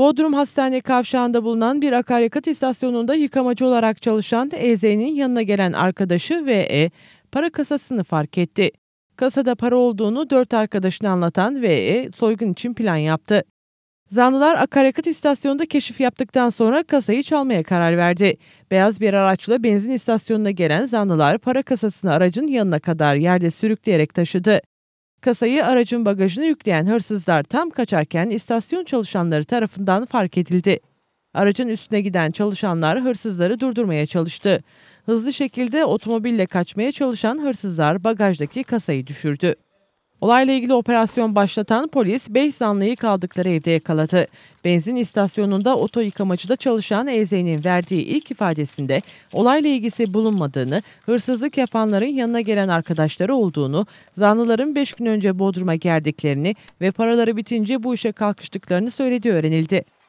Bodrum Hastane kavşağında bulunan bir akaryakıt istasyonunda yıkamacı olarak çalışan EZ'nin yanına gelen arkadaşı VE para kasasını fark etti. Kasada para olduğunu dört arkadaşına anlatan VE soygun için plan yaptı. Zanlılar akaryakıt istasyonunda keşif yaptıktan sonra kasayı çalmaya karar verdi. Beyaz bir araçla benzin istasyonuna gelen zanlılar para kasasını aracın yanına kadar yerde sürükleyerek taşıdı. Kasayı aracın bagajına yükleyen hırsızlar tam kaçarken istasyon çalışanları tarafından fark edildi. Aracın üstüne giden çalışanlar hırsızları durdurmaya çalıştı. Hızlı şekilde otomobille kaçmaya çalışan hırsızlar bagajdaki kasayı düşürdü. Olayla ilgili operasyon başlatan polis 5 zanlıyı kaldıkları evde yakaladı. Benzin istasyonunda oto yıkamacıda çalışan Eze'nin verdiği ilk ifadesinde olayla ilgisi bulunmadığını, hırsızlık yapanların yanına gelen arkadaşları olduğunu, zanlıların 5 gün önce Bodrum'a geldiklerini ve paraları bitince bu işe kalkıştıklarını söylediği öğrenildi.